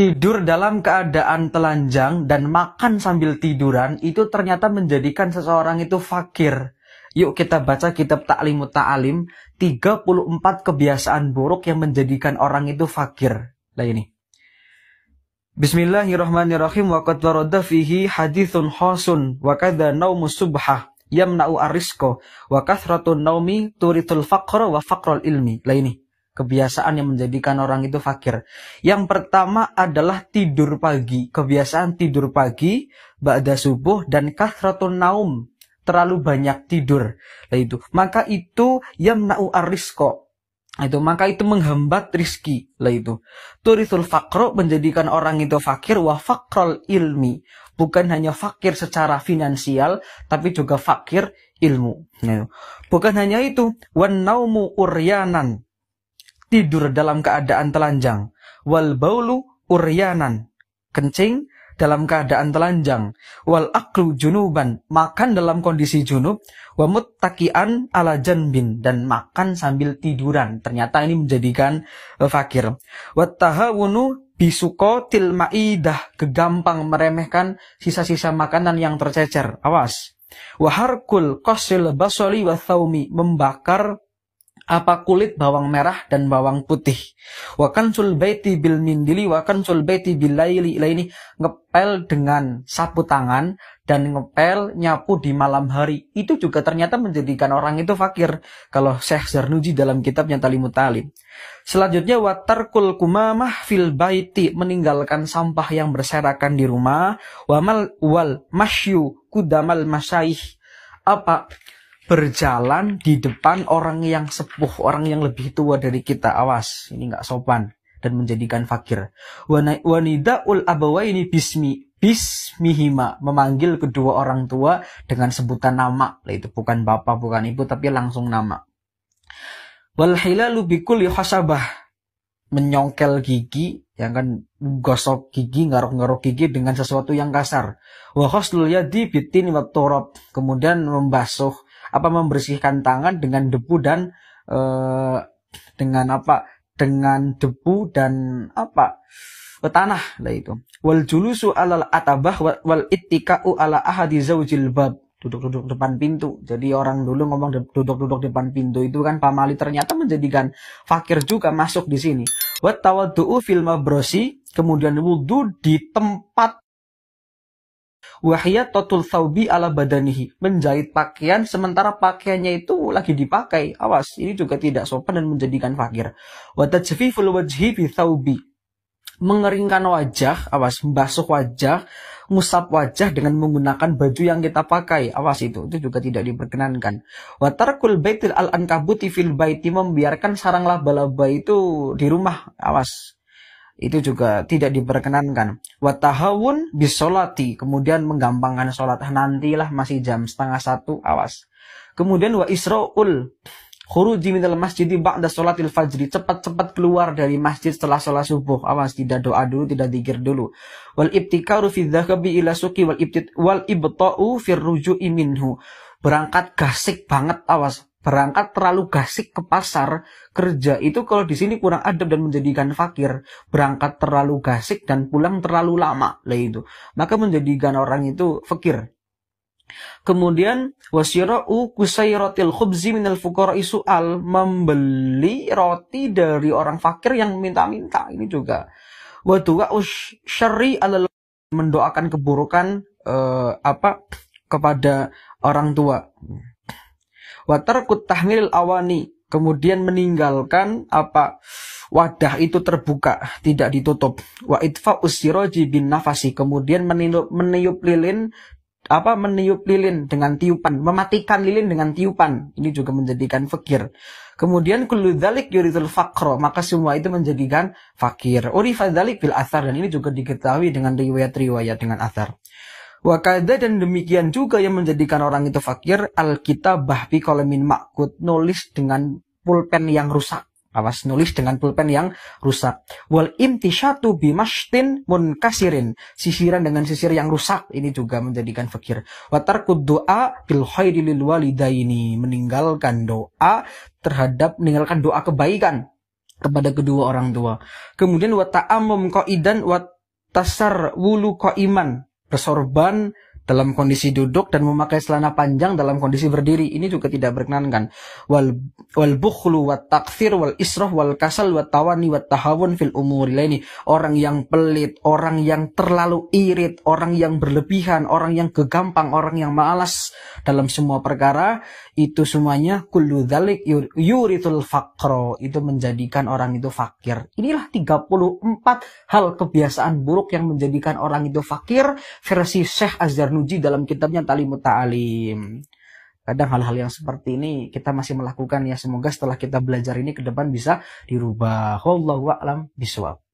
tidur dalam keadaan telanjang dan makan sambil tiduran itu ternyata menjadikan seseorang itu fakir. Yuk kita baca kitab Ta'limu Ta'alim 34 kebiasaan buruk yang menjadikan orang itu fakir. Lah ini. Bismillahirrahmanirrahim wa qad warada fihi hadithun hasun wa kadza naumu subha yamna'u arisko wa kathratun naumi turitul faqra wa faqral ilmi. Lah ini kebiasaan yang menjadikan orang itu fakir. Yang pertama adalah tidur pagi, kebiasaan tidur pagi, ba'da subuh dan kathratun naum, terlalu banyak tidur. Nah, itu. Maka itu yamna'u arisko nah, Itu maka itu menghambat rizki lah itu. Turisul fakro menjadikan orang itu fakir wa fakrol ilmi. Bukan hanya fakir secara finansial, tapi juga fakir ilmu. Nah, bukan hanya itu, wan naumu uryanan tidur dalam keadaan telanjang. Wal baulu uryanan, kencing dalam keadaan telanjang. Wal aklu junuban, makan dalam kondisi junub. Wa muttaqian ala janbin, dan makan sambil tiduran. Ternyata ini menjadikan eh, fakir. Wat tahawunu bisuko tilmaidah, kegampang meremehkan sisa-sisa makanan yang tercecer. Awas. Waharkul kosil basoli wa membakar apa kulit bawang merah dan bawang putih. wakan sulbeti bil mindili wakan sulbeti bil laili ini ngepel dengan sapu tangan dan ngepel nyapu di malam hari. Itu juga ternyata menjadikan orang itu fakir kalau Syekh Zarnuji dalam kitabnya Talimut Talim. Selanjutnya watar kul kumamah fil baiti meninggalkan sampah yang berserakan di rumah wamal wal masyu kudamal masaih apa berjalan di depan orang yang sepuh, orang yang lebih tua dari kita. Awas, ini nggak sopan dan menjadikan fakir. Wanida ul abawa ini bismi bismihima memanggil kedua orang tua dengan sebutan nama. Itu bukan bapak, bukan ibu, tapi langsung nama. walhila lubikul bikuli menyongkel gigi yang kan gosok gigi ngarok-ngarok gigi dengan sesuatu yang kasar. Wahos khaslul yadi bitin kemudian membasuh apa membersihkan tangan dengan debu dan eh, dengan apa dengan debu dan apa tanah lah itu wal julusu alal atabah wal ittika'u ala ahadi zaujil bab duduk-duduk depan pintu. Jadi orang dulu ngomong duduk-duduk depan pintu itu kan pamali ternyata menjadikan fakir juga masuk di sini. Wat tawaddu'u fil mabrosi, kemudian wudhu di tempat wahya totul saubi ala badanihi menjahit pakaian sementara pakaiannya itu lagi dipakai awas ini juga tidak sopan dan menjadikan fakir Watajfi tajfiful wajhi bi saubi mengeringkan wajah awas membasuh wajah ngusap wajah dengan menggunakan baju yang kita pakai. Awas itu, itu juga tidak diperkenankan. Watarkul baitil al ankabuti fil baiti membiarkan sarang laba-laba itu di rumah. Awas, itu juga tidak diperkenankan. Watahawun bisolati, kemudian menggampangkan sholat. Nantilah masih jam setengah satu, awas. Kemudian wa isro'ul, khuruji minal masjidi ba'da sholatil fajri, cepat-cepat keluar dari masjid setelah sholat subuh. Awas, tidak doa dulu, tidak dikir dulu. Wal ibtikaru fi dhahabi ila suki wal, ibtit, wal ibta'u firruju ruju'i minhu. Berangkat gasik banget, awas berangkat terlalu gasik ke pasar kerja itu kalau di sini kurang adab dan menjadikan fakir berangkat terlalu gasik dan pulang terlalu lama lah itu maka menjadikan orang itu fakir Kemudian wasyira'u kusairotil khubzi minal isu isual membeli roti dari orang fakir yang minta-minta ini juga. Wa syari alal mendoakan keburukan uh, apa kepada orang tua. Watarkut tahmil awani. Kemudian meninggalkan apa wadah itu terbuka, tidak ditutup. Wa itfa usiroji bin nafasi. Kemudian meniup, meniup lilin apa meniup lilin dengan tiupan, mematikan lilin dengan tiupan. Ini juga menjadikan fakir. Kemudian kuludalik yuridul fakro maka semua itu menjadikan fakir. Urifa bil athar dan ini juga diketahui dengan riwayat-riwayat dengan athar. Wakada dan demikian juga yang menjadikan orang itu fakir alkitab bahfi kolemin makut nulis dengan pulpen yang rusak. Awas nulis dengan pulpen yang rusak. Wal imtishatu bimashtin kasirin Sisiran dengan sisir yang rusak ini juga menjadikan fakir. Watarkud doa bil khairi lil walidaini. Meninggalkan doa terhadap meninggalkan doa kebaikan kepada kedua orang tua. Kemudian wa ta'amum qaidan wa tasar wulu qaiman bersorban dalam kondisi duduk dan memakai celana panjang dalam kondisi berdiri ini juga tidak berkenankan wal wal bukhlu wat takfir wal israh wal kasal wat tawani wat tahawun fil umuri leni orang yang pelit orang yang terlalu irit orang yang berlebihan orang yang kegampang orang yang malas dalam semua perkara itu semuanya kullu dzalik yuritul fakro itu menjadikan orang itu fakir inilah 34 hal kebiasaan buruk yang menjadikan orang itu fakir versi Syekh Azhar uji dalam kitabnya talimu Ta'alim. Kadang hal-hal yang seperti ini kita masih melakukan ya. Semoga setelah kita belajar ini ke depan bisa dirubah. Wallahu a'lam bishawab.